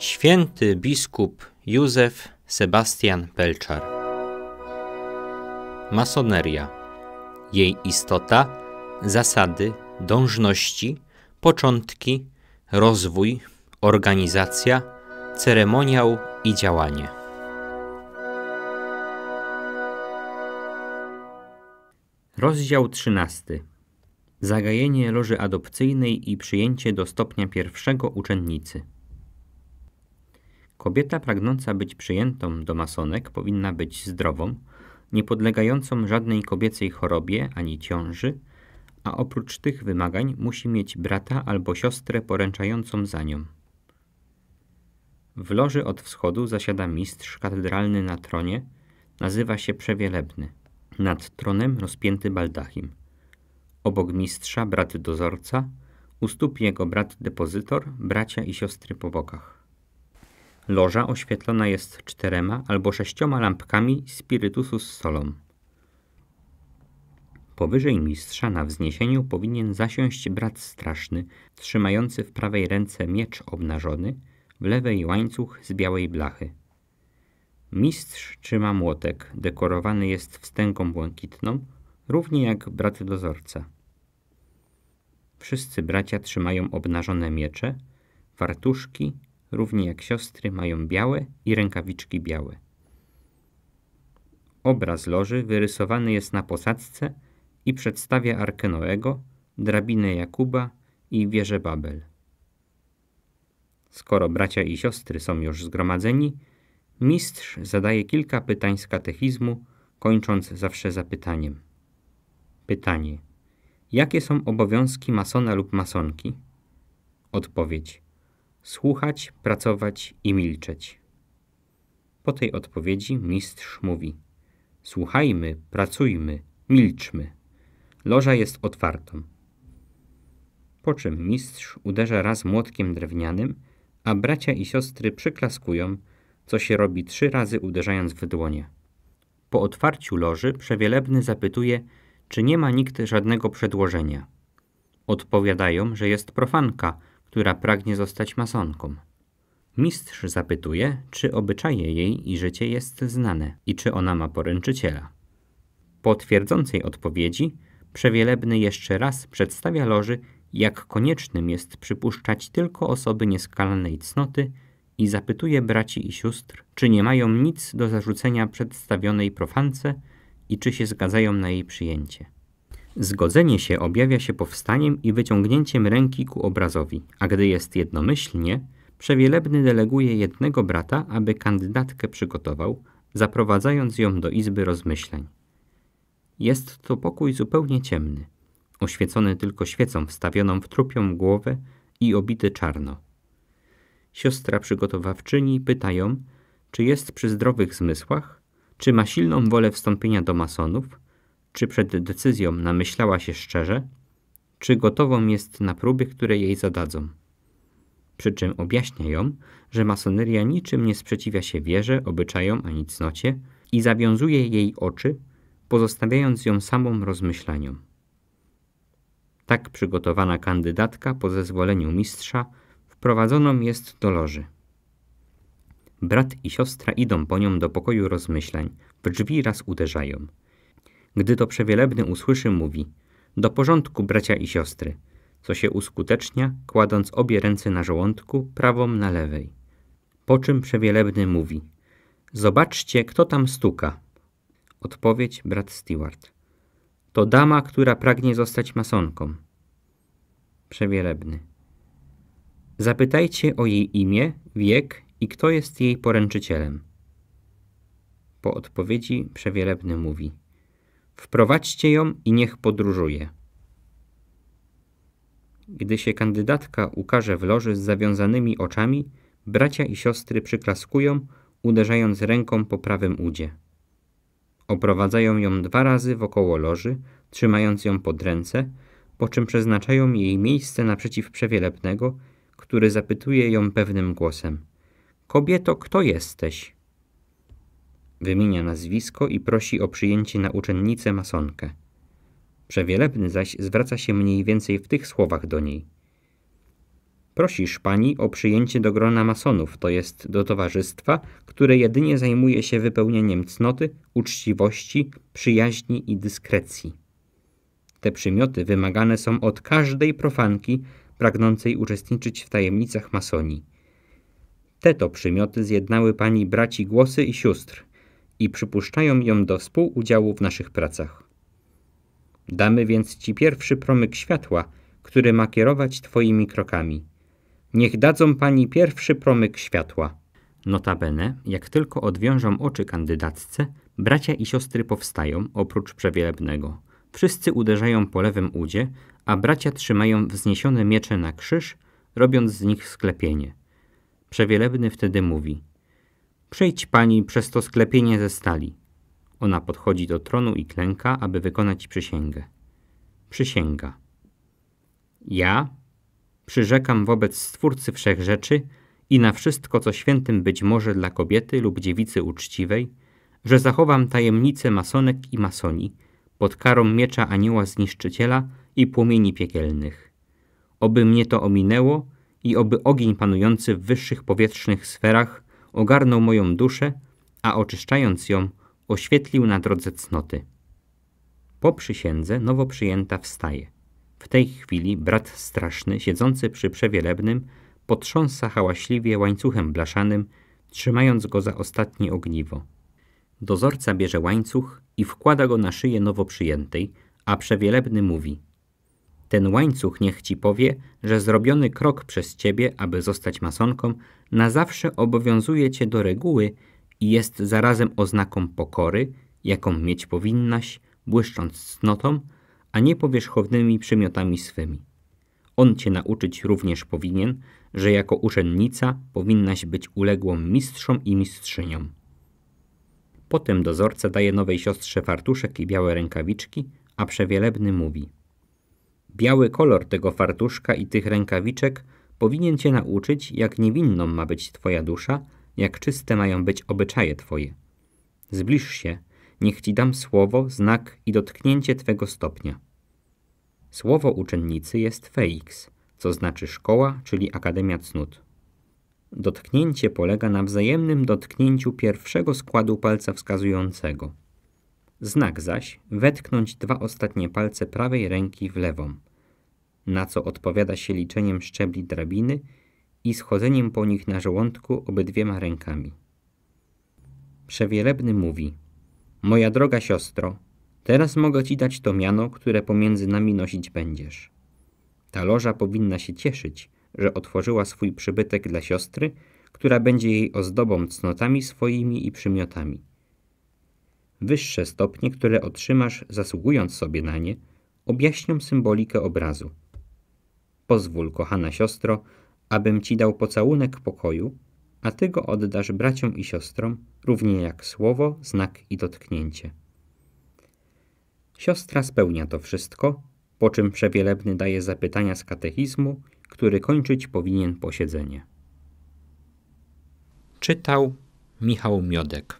Święty biskup Józef Sebastian Pelczar. Masoneria. Jej istota, zasady, dążności, początki, rozwój, organizacja, ceremoniał i działanie. Rozdział 13. Zagajenie loży adopcyjnej i przyjęcie do stopnia pierwszego uczennicy. Kobieta pragnąca być przyjętą do masonek powinna być zdrową, niepodlegającą żadnej kobiecej chorobie ani ciąży, a oprócz tych wymagań musi mieć brata albo siostrę poręczającą za nią. W loży od wschodu zasiada mistrz katedralny na tronie, nazywa się Przewielebny. Nad tronem rozpięty baldachim. Obok mistrza brat dozorca, u stóp jego brat depozytor, bracia i siostry po bokach. Loża oświetlona jest czterema albo sześcioma lampkami spirytusu z solą. Powyżej mistrza na wzniesieniu powinien zasiąść brat straszny, trzymający w prawej ręce miecz obnażony, w lewej łańcuch z białej blachy. Mistrz trzyma młotek, dekorowany jest wstęgą błękitną, równie jak brat dozorca. Wszyscy bracia trzymają obnażone miecze, fartuszki równie jak siostry, mają białe i rękawiczki białe. Obraz loży wyrysowany jest na posadzce i przedstawia Arkę Noego, drabinę Jakuba i wieżę Babel. Skoro bracia i siostry są już zgromadzeni, mistrz zadaje kilka pytań z katechizmu, kończąc zawsze zapytaniem. Pytanie. Jakie są obowiązki masona lub masonki? Odpowiedź słuchać, pracować i milczeć. Po tej odpowiedzi mistrz mówi: Słuchajmy, pracujmy, milczmy. Loża jest otwartą. Po czym mistrz uderza raz młotkiem drewnianym, a bracia i siostry przyklaskują, co się robi trzy razy uderzając w dłonie. Po otwarciu loży przewielebny zapytuje, czy nie ma nikt żadnego przedłożenia. Odpowiadają, że jest profanka – która pragnie zostać masonką. Mistrz zapytuje, czy obyczaje jej i życie jest znane i czy ona ma poręczyciela. Po twierdzącej odpowiedzi przewielebny jeszcze raz przedstawia loży, jak koniecznym jest przypuszczać tylko osoby nieskalanej cnoty i zapytuje braci i sióstr, czy nie mają nic do zarzucenia przedstawionej profance i czy się zgadzają na jej przyjęcie. Zgodzenie się objawia się powstaniem i wyciągnięciem ręki ku obrazowi, a gdy jest jednomyślnie, przewielebny deleguje jednego brata, aby kandydatkę przygotował, zaprowadzając ją do izby rozmyśleń. Jest to pokój zupełnie ciemny, oświecony tylko świecą wstawioną w trupią głowę i obity czarno. Siostra przygotowawczyni pyta ją, czy jest przy zdrowych zmysłach, czy ma silną wolę wstąpienia do masonów, czy przed decyzją namyślała się szczerze, czy gotową jest na próby, które jej zadadzą. Przy czym objaśnia ją, że masoneria niczym nie sprzeciwia się wierze, obyczajom ani cnocie i zawiązuje jej oczy, pozostawiając ją samą rozmyślaniom. Tak przygotowana kandydatka po zezwoleniu mistrza wprowadzoną jest do loży. Brat i siostra idą po nią do pokoju rozmyślań, w drzwi raz uderzają – gdy to przewielebny usłyszy, mówi: Do porządku, bracia i siostry, co się uskutecznia, kładąc obie ręce na żołądku, prawą na lewej. Po czym przewielebny mówi: Zobaczcie, kto tam stuka. Odpowiedź brat Stewart. To dama, która pragnie zostać masonką. Przewielebny. Zapytajcie o jej imię, wiek i kto jest jej poręczycielem. Po odpowiedzi przewielebny mówi: Wprowadźcie ją i niech podróżuje. Gdy się kandydatka ukaże w loży z zawiązanymi oczami, bracia i siostry przyklaskują, uderzając ręką po prawym udzie. Oprowadzają ją dwa razy wokoło loży, trzymając ją pod ręce, po czym przeznaczają jej miejsce naprzeciw przewielebnego, który zapytuje ją pewnym głosem: Kobieto, kto jesteś? Wymienia nazwisko i prosi o przyjęcie na uczennicę masonkę. Przewielebny zaś zwraca się mniej więcej w tych słowach do niej. Prosisz pani o przyjęcie do grona masonów, to jest do towarzystwa, które jedynie zajmuje się wypełnieniem cnoty, uczciwości, przyjaźni i dyskrecji. Te przymioty wymagane są od każdej profanki pragnącej uczestniczyć w tajemnicach masonii. Te to przymioty zjednały pani braci głosy i sióstr, i przypuszczają ją do współudziału w naszych pracach. Damy więc Ci pierwszy promyk światła, który ma kierować Twoimi krokami. Niech dadzą Pani pierwszy promyk światła. Notabene, jak tylko odwiążą oczy kandydatce, bracia i siostry powstają, oprócz przewielebnego. Wszyscy uderzają po lewym udzie, a bracia trzymają wzniesione miecze na krzyż, robiąc z nich sklepienie. Przewielebny wtedy mówi – Przejdź pani przez to sklepienie ze stali. Ona podchodzi do tronu i klęka, aby wykonać przysięgę. Przysięga. Ja przyrzekam wobec Stwórcy Wszechrzeczy i na wszystko, co świętym być może dla kobiety lub dziewicy uczciwej, że zachowam tajemnice masonek i masoni pod karą miecza anioła zniszczyciela i płomieni piekielnych. Oby mnie to ominęło i oby ogień panujący w wyższych powietrznych sferach ogarnął moją duszę, a oczyszczając ją, oświetlił na drodze cnoty. Po przysiędze nowo przyjęta wstaje. W tej chwili brat straszny, siedzący przy przewielebnym, potrząsa hałaśliwie łańcuchem blaszanym, trzymając go za ostatnie ogniwo. Dozorca bierze łańcuch i wkłada go na szyję nowo przyjętej, a przewielebny mówi – ten łańcuch niech ci powie, że zrobiony krok przez ciebie, aby zostać masonką, na zawsze obowiązuje cię do reguły i jest zarazem oznaką pokory, jaką mieć powinnaś, błyszcząc cnotą, a nie powierzchownymi przymiotami swymi. On cię nauczyć również powinien, że jako urzędnica powinnaś być uległą mistrzom i mistrzyniom. Potem dozorca daje nowej siostrze fartuszek i białe rękawiczki, a przewielebny mówi – Biały kolor tego fartuszka i tych rękawiczek powinien cię nauczyć, jak niewinną ma być twoja dusza, jak czyste mają być obyczaje twoje. Zbliż się, niech ci dam słowo, znak i dotknięcie twego stopnia. Słowo uczennicy jest feix, co znaczy szkoła, czyli Akademia Cnót. Dotknięcie polega na wzajemnym dotknięciu pierwszego składu palca wskazującego – Znak zaś wetknąć dwa ostatnie palce prawej ręki w lewą, na co odpowiada się liczeniem szczebli drabiny i schodzeniem po nich na żołądku obydwiema rękami. Przewielebny mówi: Moja droga siostro, teraz mogę ci dać to miano, które pomiędzy nami nosić będziesz. Ta loża powinna się cieszyć, że otworzyła swój przybytek dla siostry, która będzie jej ozdobą cnotami swoimi i przymiotami. Wyższe stopnie, które otrzymasz zasługując sobie na nie, objaśnią symbolikę obrazu. Pozwól, kochana siostro, abym ci dał pocałunek pokoju, a ty go oddasz braciom i siostrom, równie jak słowo, znak i dotknięcie. Siostra spełnia to wszystko, po czym przewielebny daje zapytania z katechizmu, który kończyć powinien posiedzenie. Czytał Michał Miodek.